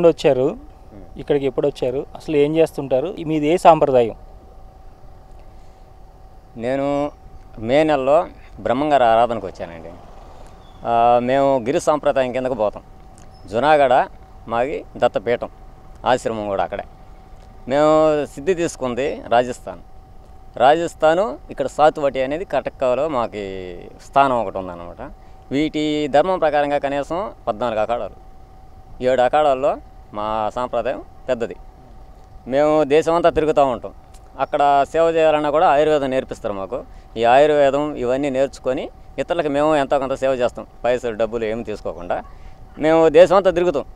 నుండి వచ్చారు ఇక్కడికి ఎప్పుడు వచ్చారు అసలు ఏం చేస్తుంటారు మీది ఏ సాంప్రదాయం నేను మే నెలలో బ్రహ్మంగారి ఆరాధనకు వచ్చానండి మేము గిరి సాంప్రదాయం కిందకు పోతాం జునాగడ మాది దత్తపీఠం ఆశ్రమం కూడా అక్కడే మేము సిద్ధి తీసుకుంది రాజస్థాన్ రాజస్థాను ఇక్కడ సాతువటి అనేది కటక్కలో మాకు స్థానం ఒకటి ఉందన్నమాట వీటి ధర్మం ప్రకారంగా కనీసం పద్నాలుగు అఖాడాలు ఏడు అఖాడాల్లో మా సాంప్రదాయం పెద్దది మేము దేశమంతా తిరుగుతూ ఉంటాం అక్కడ సేవ చేయాలన్నా కూడా ఆయుర్వేదం నేర్పిస్తారు మాకు ఈ ఆయుర్వేదం ఇవన్నీ నేర్చుకొని ఇతరులకు మేము ఎంతో కొంత సేవ చేస్తాం పైసలు డబ్బులు ఏమి తీసుకోకుండా మేము దేశమంతా తిరుగుతాం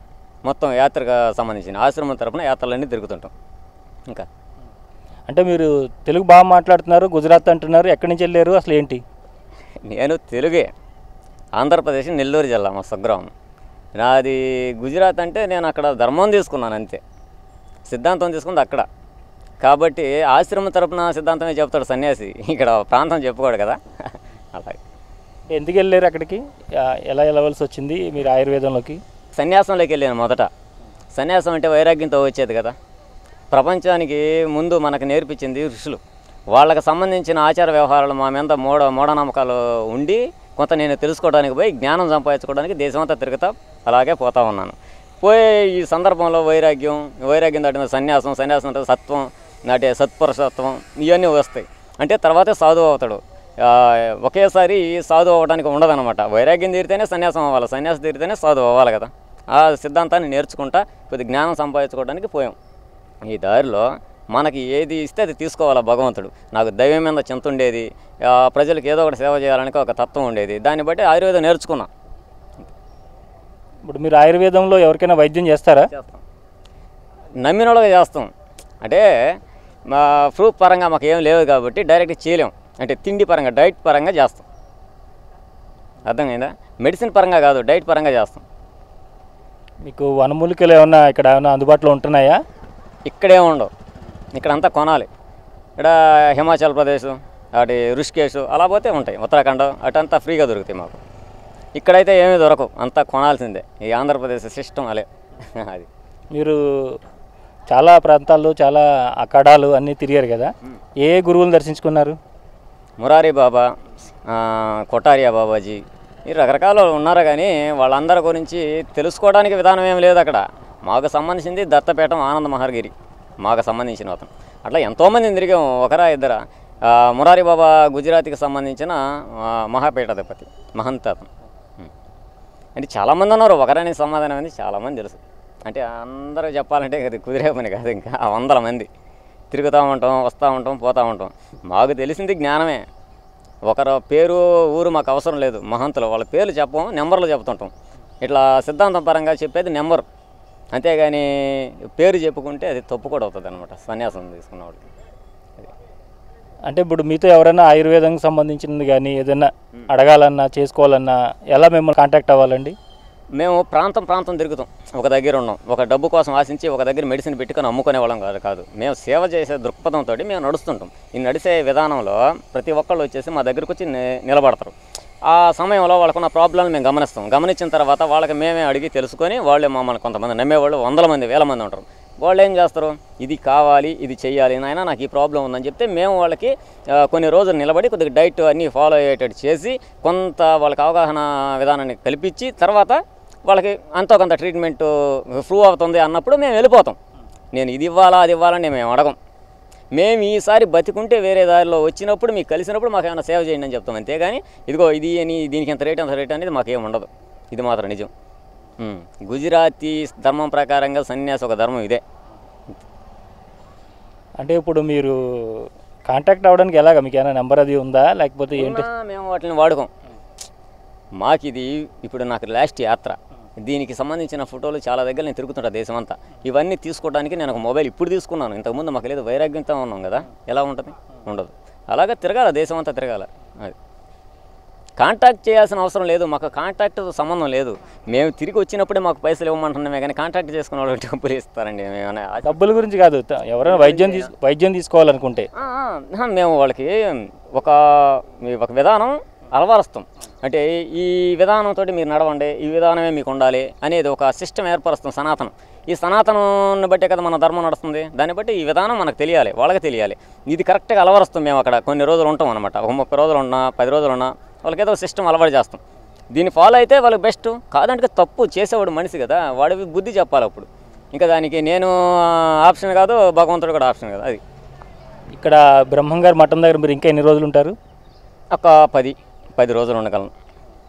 మొత్తం యాత్రకు సంబంధించిన ఆశ్రమం తరపున యాత్రలన్నీ తిరుగుతుంటాం ఇంకా అంటే మీరు తెలుగు బాగా మాట్లాడుతున్నారు గుజరాత్ అంటున్నారు ఎక్కడి నుంచి వెళ్ళారు అసలు ఏంటి నేను తెలుగే ఆంధ్రప్రదేశ్ నెల్లూరు జిల్లా మా స్వగ్రామం నాది గుజరాత్ అంటే నేను అక్కడ ధర్మం తీసుకున్నాను అంతే సిద్ధాంతం తీసుకుంది అక్కడ కాబట్టి ఆశ్రమం తరపున సిద్ధాంతమే చెప్తాడు సన్యాసి ఇక్కడ ప్రాంతం చెప్పుకోడు కదా అలాగే ఎందుకు వెళ్ళారు అక్కడికి ఎలా వెళ్ళవలసి వచ్చింది మీరు ఆయుర్వేదంలోకి సన్యాసంలోకి వెళ్ళాను మొదట సన్యాసం అంటే వైరాగ్యంతో వచ్చేది కదా ప్రపంచానికి ముందు మనకు నేర్పించింది ఋషులు వాళ్ళకి సంబంధించిన ఆచార వ్యవహారాలు మా మీద మూఢ మూఢనమ్మకాలు ఉండి కొంత నేను తెలుసుకోవడానికి పోయి జ్ఞానం సంపాదించుకోవడానికి దేశమంతా తిరుగుతా అలాగే పోతా ఉన్నాను పోయే ఈ సందర్భంలో వైరాగ్యం వైరాగ్యం దాటిన సన్యాసం సన్యాసం అంటే సత్వం నాటే సత్పురుషత్వం ఇవన్నీ వస్తాయి అంటే తర్వాతే సాధువు అవుతాడు ఒకేసారి సాధు అవ్వడానికి ఉండదనమాట వైరాగ్యం తీరితేనే సన్యాసం అవ్వాలి సన్యాసం తీరితేనే సాధు అవ్వాలి కదా ఆ సిద్ధాంతాన్ని నేర్చుకుంటా కొద్ది జ్ఞానం సంపాదించుకోవడానికి పోయాం ఈ దారిలో మనకి ఏది ఇస్తే అది తీసుకోవాలి భగవంతుడు నాకు దైవం మీద చింత ఉండేది ప్రజలకు ఏదో ఒకటి సేవ చేయాలని ఒక తత్వం ఉండేది దాన్ని బట్టి ఆయుర్వేదం నేర్చుకున్నాం ఇప్పుడు మీరు ఆయుర్వేదంలో ఎవరికైనా వైద్యం చేస్తారా నమ్మిన వాళ్ళగా చేస్తాం అంటే మా ప్రూఫ్ పరంగా మాకు ఏం లేదు కాబట్టి డైరెక్ట్ చేయలేం అంటే తిండి పరంగా డైట్ పరంగా చేస్తాం అర్థమైందా మెడిసిన్ పరంగా కాదు డైట్ పరంగా చేస్తాం మీకు వనమూలికలు ఏమన్నా ఇక్కడ ఏమైనా అందుబాటులో ఉంటున్నాయా ఇక్కడే ఉండవు ఇక్కడ అంతా కొనాలి ఇక్కడ హిమాచల్ ప్రదేశ్ అటు రుషికేశ్ అలా పోతే ఉంటాయి ఉత్తరాఖండ్ అటంతా ఫ్రీగా దొరుకుతాయి మాకు ఇక్కడైతే ఏమీ దొరకవు అంతా కొనాల్సిందే ఈ ఆంధ్రప్రదేశ్ సిస్టమ్ అలే అది మీరు చాలా ప్రాంతాల్లో చాలా అక్కడాలు అన్నీ తిరిగారు కదా ఏ గురువులు దర్శించుకున్నారు మురారి బాబా కొటారియా బాబాజీ ఈ రకరకాల ఉన్నారు కానీ వాళ్ళందరి గురించి తెలుసుకోవడానికి విధానం ఏం లేదు అక్కడ మాకు సంబంధించింది దత్తపీఠం ఆనంద మహర్గిరి మాకు సంబంధించిన అతను అట్లా ఎంతోమంది తిరిగాం ఒకరా ఇద్దరా మురారిబాబా గుజరాతీకి సంబంధించిన మహాపీఠాధిపతి మహంత అతను అంటే చాలామంది ఉన్నారు ఒకరాని సమాధానం అనేది చాలామంది తెలుసు అంటే అందరూ చెప్పాలంటే అది కుదిరే పని కాదు ఇంకా వందల మంది తిరుగుతూ ఉంటాం వస్తూ ఉంటాం పోతూ ఉంటాం మాకు తెలిసింది జ్ఞానమే ఒకరు పేరు ఊరు మాకు అవసరం లేదు మహంతులు వాళ్ళ పేర్లు చెప్పం నెంబర్లు చెప్తుంటాం ఇట్లా సిద్ధాంతం పరంగా చెప్పేది నెంబర్ అంతేగాని పేరు చెప్పుకుంటే అది తప్పు కూడా అవుతుంది అనమాట సన్యాసం తీసుకున్నవాడికి అంటే ఇప్పుడు మీతో ఎవరైనా ఆయుర్వేదంకి సంబంధించినది కానీ ఏదైనా అడగాలన్నా చేసుకోవాలన్నా ఎలా మిమ్మల్ని కాంటాక్ట్ అవ్వాలండి మేము ప్రాంతం ప్రాంతం తిరుగుతాం ఒక దగ్గర ఉన్నాం ఒక డబ్బు కోసం ఆశించి ఒక దగ్గర మెడిసిన్ పెట్టుకొని అమ్ముకునే వాళ్ళం కాదు కాదు మేము సేవ చేసే దృక్పథంతో మేము నడుస్తుంటాం ఈ నడిచే విధానంలో ప్రతి ఒక్కళ్ళు వచ్చేసి మా దగ్గరకు వచ్చి నిలబడతారు ఆ సమయంలో వాళ్ళకు ఉన్న ప్రాబ్లమ్ని మేము గమనిస్తాం గమనించిన తర్వాత వాళ్ళకి మేమే అడిగి తెలుసుకొని వాళ్ళే మమ్మల్ని కొంతమంది నమ్మేవాళ్ళు వందల మంది వేల మంది ఉంటారు వాళ్ళు ఏం చేస్తారు ఇది కావాలి ఇది చేయాలి నాయన నాకు ఈ ప్రాబ్లం ఉందని చెప్తే మేము వాళ్ళకి కొన్ని రోజులు నిలబడి కొద్దిగా డైట్ అన్నీ ఫాలో అయ్యేటట్టు చేసి కొంత వాళ్ళకి అవగాహన విధానాన్ని కల్పించి తర్వాత వాళ్ళకి అంతో కొంత ట్రీట్మెంట్ ప్రూవ్ అవుతుంది అన్నప్పుడు మేము వెళ్ళిపోతాం నేను ఇది ఇవ్వాలా అది ఇవ్వాలని మేము అడగం మేము ఈసారి బతికుంటే వేరే దారిలో వచ్చినప్పుడు మీకు కలిసినప్పుడు మాకు ఏమైనా సేవ చేయండి అని చెప్తాం అంతేగాని ఇదిగో ఇది అని దీనికి ఎంత రేట్ అంత రేట్ అనేది మాకేం ఉండదు ఇది మాత్రం నిజం గుజరాతీ ధర్మం ప్రకారంగా సన్యాస ఒక ధర్మం ఇదే అంటే ఇప్పుడు మీరు కాంటాక్ట్ అవ్వడానికి ఎలాగ మీకు ఏమైనా నెంబర్ అది ఉందా లేకపోతే ఏంటి మేము వాటిని వాడుకోం మాకు ఇది ఇప్పుడు నాకు లాస్ట్ యాత్ర దీనికి సంబంధించిన ఫోటోలు చాలా దగ్గర నేను తిరుగుతుంటా దేశమంతా ఇవన్నీ తీసుకోవడానికి నేను ఒక మొబైల్ ఇప్పుడు తీసుకున్నాను ఇంతకుముందు మాకు లేదు వైరాగ్యంతో ఉన్నాం కదా ఎలా ఉంటుంది ఉండదు అలాగే తిరగాల దేశమంతా తిరగాల అది కాంటాక్ట్ చేయాల్సిన అవసరం లేదు మాకు కాంటాక్ట్ సంబంధం లేదు మేము తిరిగి వచ్చినప్పుడే మాకు పైసలు ఇవ్వమంటున్నామే కానీ కాంటాక్ట్ చేసుకున్న వాళ్ళు డబ్బులు ఇస్తారండి మేము డబ్బుల గురించి కాదు ఎవరైనా వైద్యం వైద్యం తీసుకోవాలనుకుంటే మేము వాళ్ళకి ఒక ఒక విధానం అలవరుస్తాం అంటే ఈ విధానంతో మీరు నడవండి ఈ విధానమే మీకు ఉండాలి అనేది ఒక సిస్టమ్ ఏర్పరుస్తుంది సనాతనం ఈ సనాతనంను బట్టే కదా మన ధర్మం నడుస్తుంది దాన్ని బట్టి ఈ విధానం మనకు తెలియాలి వాళ్ళకి తెలియాలి ఇది కరెక్ట్గా అలవరుస్తాం మేము అక్కడ కొన్ని రోజులు ఉంటాం అనమాట ఒక ముప్పై రోజులు ఉన్నా పది రోజులు ఉన్నా వాళ్ళకి ఏదో సిస్టమ్ అలవాటు చేస్తాం దీన్ని ఫాలో అయితే వాళ్ళకి బెస్ట్ కాదంటే తప్పు చేసేవాడు మనిషి కదా వాడు బుద్ధి చెప్పాలి అప్పుడు ఇంకా దానికి నేను ఆప్షన్ కాదు భగవంతుడు కూడా ఆప్షన్ కాదు అది ఇక్కడ బ్రహ్మంగారి మఠం దగ్గర మీరు ఇంకా ఎన్ని రోజులు ఉంటారు ఒక పది పది రోజులు ఉండగలను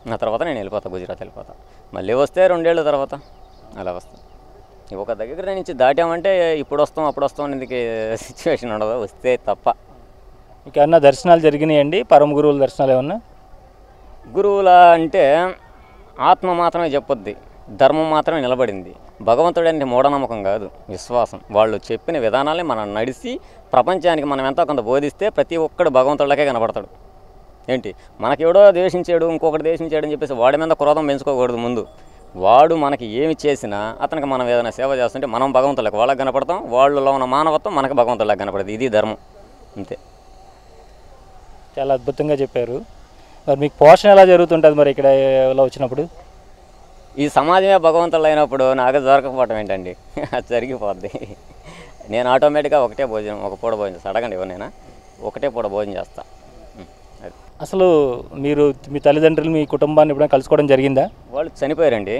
నా తర్వాత నేను వెళ్ళిపోతా గుజరాత్ వెళ్ళిపోతా మళ్ళీ వస్తే రెండేళ్ళ తర్వాత అలా వస్తాను ఒక దగ్గర నుంచి దాటామంటే ఇప్పుడు వస్తాం అప్పుడు వస్తాం అనేది సిచ్యువేషన్ ఉండదు వస్తే తప్ప ఇంకేమన్నా దర్శనాలు జరిగినాయండి పరమ గురువుల దర్శనాలు ఏమన్నా గురువుల అంటే ఆత్మ మాత్రమే చెప్పొద్ది ధర్మం మాత్రమే నిలబడింది భగవంతుడు అంటే మూఢనమ్మకం కాదు విశ్వాసం వాళ్ళు చెప్పిన విధానాలే మనం నడిచి ప్రపంచానికి మనం ఎంతో కొంత బోధిస్తే ప్రతి ఒక్కడు భగవంతుడికే కనబడతాడు ఏంటి మనకెవడో ద్వేషించాడు ఇంకొకటి ద్వేషించాడు అని చెప్పేసి వాడి మీద క్రోధం పెంచుకోకూడదు ముందు వాడు మనకి ఏమి చేసినా అతనికి మనం ఏదైనా సేవ చేస్తుంటే మనం భగవంతులకు వాళ్ళకి కనపడతాం వాళ్ళలో ఉన్న మానవత్వం మనకు భగవంతులకు కనపడదు ఇది ధర్మం అంతే చాలా అద్భుతంగా చెప్పారు మరి మీకు పోషణ ఎలా జరుగుతుంటుంది మరి ఇక్కడ వచ్చినప్పుడు ఈ సమాజమే భగవంతులు అయినప్పుడు నాకు జరగకపోవటం ఏంటండి అది జరిగిపోద్ది నేను ఆటోమేటిక్గా ఒకటే భోజనం ఒక పూట భోజనం అడగండి ఇవ్వనైనా ఒకటే పూట భోజనం చేస్తాను అసలు మీరు మీ తల్లిదండ్రులు మీ కుటుంబాన్ని ఎప్పుడైనా కలుసుకోవడం జరిగిందా వాళ్ళు చనిపోయారండి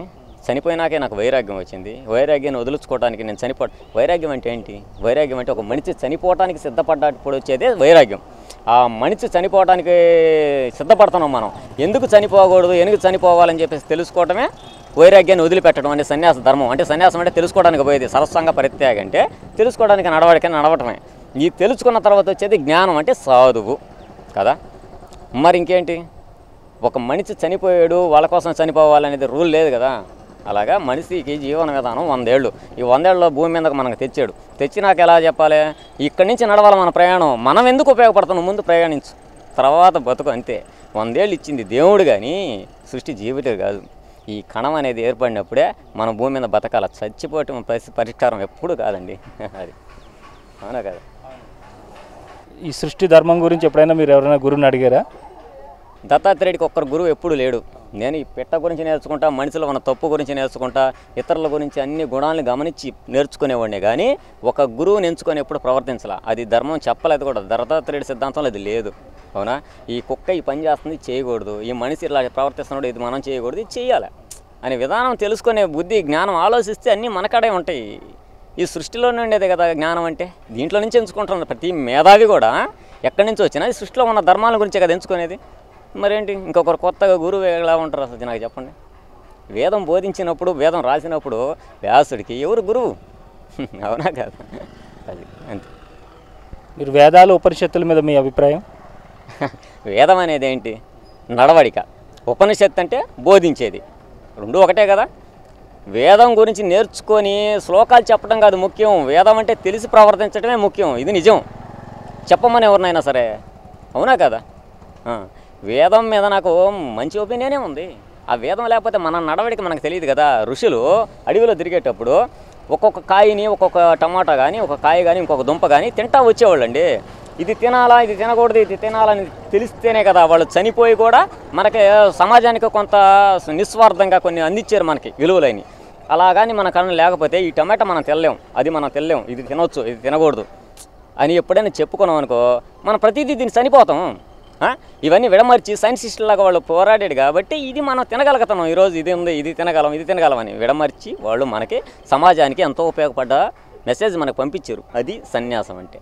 చనిపోయినాకే నాకు వైరాగ్యం వచ్చింది వైరాగ్యాన్ని వదులుచుకోవడానికి నేను చనిపో వైరాగ్యం అంటే ఏంటి వైరాగ్యం అంటే ఒక మనిషి చనిపోవడానికి సిద్ధపడ్డప్పుడు వచ్చేదే వైరాగ్యం ఆ మనిషి చనిపోవడానికి సిద్ధపడుతున్నాం మనం ఎందుకు చనిపోకూడదు ఎందుకు చనిపోవాలని చెప్పేసి తెలుసుకోవటమే వైరాగ్యాన్ని వదిలిపెట్టడం అంటే సన్యాస ధర్మం అంటే సన్యాసం అంటే తెలుసుకోవడానికి పోయేది సరస్వంగ పరిత్యాగం అంటే తెలుసుకోవడానికి నడవడికని నడవటమే ఈ తెలుసుకున్న తర్వాత వచ్చేది జ్ఞానం అంటే సాధువు కదా మరి ఇంకేంటి ఒక మనిషి చనిపోయాడు వాళ్ళ కోసం చనిపోవాలనేది రూల్ లేదు కదా అలాగా మనిషికి జీవన విధానం వందేళ్ళు ఈ వందేళ్ళలో భూమి మీదకు మనకు తెచ్చాడు తెచ్చినాక ఎలా చెప్పాలి ఇక్కడి నుంచి నడవాలి మన ప్రయాణం మనం ఎందుకు ఉపయోగపడుతున్నాం ముందు ప్రయాణించు తర్వాత బతుకు అంతే వందేళ్ళు ఇచ్చింది దేవుడు కానీ సృష్టి జీవితం కాదు ఈ కణం అనేది ఏర్పడినప్పుడే మన భూమి మీద బతకాల చచ్చిపోవటం పరిష్కారం ఎప్పుడు కాదండి అది అవునా కదా ఈ సృష్టి ధర్మం గురించి ఎప్పుడైనా మీరు ఎవరైనా గురువుని అడిగారా దత్తాత్రేయుడికి ఒక్కరు గురువు ఎప్పుడు లేడు నేను ఈ పిట్ట గురించి నేర్చుకుంటా మనిషిలో ఉన్న తప్పు గురించి నేర్చుకుంటా ఇతరుల గురించి అన్ని గుణాలను గమనించి నేర్చుకునేవాడిని కానీ ఒక గురువుని ఎంచుకొని ఎప్పుడు ప్రవర్తించాల అది ధర్మం చెప్పలేదు కూడా దత్తాత్రేయుడి సిద్ధాంతంలో అది లేదు అవునా ఈ కుక్క ఈ పని చేస్తుంది చేయకూడదు ఈ మనిషి ఇలా ప్రవర్తిస్తున్నాడు ఇది మనం చేయకూడదు ఇది చేయాలి అనే విధానం తెలుసుకునే బుద్ధి జ్ఞానం ఆలోచిస్తే అన్నీ మనకాడే ఉంటాయి ఈ సృష్టిలోనే ఉండేది కదా జ్ఞానం అంటే దీంట్లో నుంచి ఎంచుకుంటున్నారు ప్రతి మేధావి కూడా ఎక్కడి నుంచి వచ్చినా ఈ సృష్టిలో ఉన్న ధర్మాల గురించే కదా ఎంచుకునేది మరేంటి ఇంకొకరు కొత్తగా గురువు ఎలా ఉంటారు అసలు నాకు చెప్పండి వేదం బోధించినప్పుడు వేదం రాసినప్పుడు వ్యాసుడికి ఎవరు గురువు అవునా కాదు అది అంతే మీరు వేదాలు ఉపనిషత్తుల మీద మీ అభిప్రాయం వేదం అనేది ఏంటి నడవడిక ఉపనిషత్తు అంటే బోధించేది రెండు ఒకటే కదా వేదం గురించి నేర్చుకొని శ్లోకాలు చెప్పడం కాదు ముఖ్యం వేదం అంటే తెలిసి ప్రవర్తించడమే ముఖ్యం ఇది నిజం చెప్పమని ఎవరినైనా సరే అవునా కదా వేదం మీద నాకు మంచి ఒపీనియనే ఉంది ఆ వేదం లేకపోతే మన నడవడికి మనకు తెలియదు కదా ఋషులు అడవిలో తిరిగేటప్పుడు ఒక్కొక్క కాయని ఒక్కొక్క టమాటా కానీ ఒక కాయ కానీ ఇంకొక దుంప కానీ తింటా వచ్చేవాళ్ళండి ఇది తినాలా ఇది తినకూడదు ఇది తినాలని తెలిస్తేనే కదా వాళ్ళు చనిపోయి కూడా మనకి సమాజానికి కొంత నిస్వార్థంగా కొన్ని అందించారు మనకి విలువలని అలా కానీ మన కళ్ళు లేకపోతే ఈ టమాటా మనం తెల్లేం అది మనం తెల్లేం ఇది తినవచ్చు ఇది తినకూడదు అని ఎప్పుడైనా చెప్పుకున్నాం అనుకో మనం ప్రతిదీ దీన్ని చనిపోతాం ఇవన్నీ విడమర్చి సైన్స్ లాగా వాళ్ళు పోరాడాడు కాబట్టి ఇది మనం తినగలుగుతున్నాం ఈరోజు ఇది ఉంది ఇది తినగలం ఇది తినగలం అని విడమర్చి వాళ్ళు మనకి సమాజానికి ఎంతో ఉపయోగపడ్డ మెసేజ్ మనకు పంపించారు అది సన్యాసం అంటే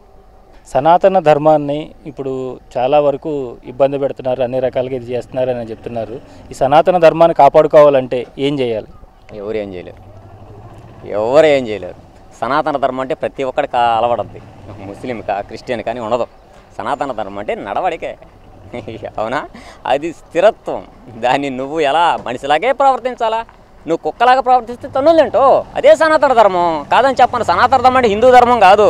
సనాతన ధర్మాన్ని ఇప్పుడు చాలా వరకు ఇబ్బంది పెడుతున్నారు అన్ని రకాలుగా ఇది చేస్తున్నారు అని చెప్తున్నారు ఈ సనాతన ధర్మాన్ని కాపాడుకోవాలంటే ఏం చేయాలి ఎవరు ఏం చేయలేరు ఎవరు ఏం చేయలేరు సనాతన ధర్మం అంటే ప్రతి ఒక్కడికి అలవడద్ది ముస్లిం కా క్రిస్టియన్ కానీ ఉండదు సనాతన ధర్మం అంటే నడవడికే అవునా అది స్థిరత్వం దాన్ని నువ్వు ఎలా మనిషిలాగే ప్రవర్తించాలా నువ్వు కుక్కలాగా ప్రవర్తిస్తే తనులేంటో అదే సనాతన ధర్మం కాదని చెప్పను సనాతన ధర్మం అంటే హిందూ ధర్మం కాదు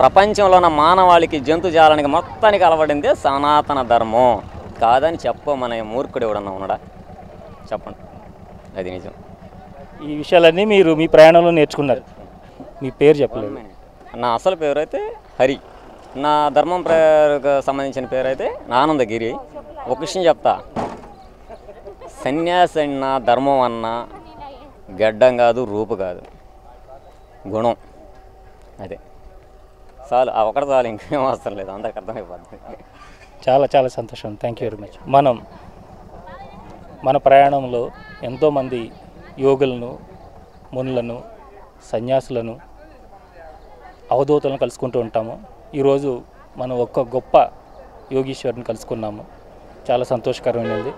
ప్రపంచంలో ఉన్న మానవాళికి జంతుజాలానికి మొత్తానికి అలవడింది సనాతన ధర్మం కాదని చెప్పమనే మూర్ఖుడు ఎవడన్నా ఉన్నాడా చెప్పండి అది నిజం ఈ విషయాలన్నీ మీరు మీ ప్రయాణంలో నేర్చుకున్నారు మీ పేరు చెప్పలేదు నా అసలు పేరు అయితే హరి నా ధర్మం ప్రేరకు సంబంధించిన పేరు అయితే ఆనందగిరి ఒక విషయం చెప్తా సన్యాసి అన్న ధర్మం అన్న గడ్డం కాదు రూపు కాదు గుణం అదే చాలు ఒకటి చాలు ఇంకేం అవసరం లేదు అందరికి అర్థమైపోద్ది చాలా చాలా సంతోషం థ్యాంక్ యూ వెరీ మచ్ మనం మన ప్రయాణంలో ఎంతోమంది యోగులను మునులను సన్యాసులను అవధూతలను కలుసుకుంటూ ఉంటాము ఈరోజు మనం ఒక్క గొప్ప యోగీశ్వరుని కలుసుకున్నాము చాలా సంతోషకరమైనది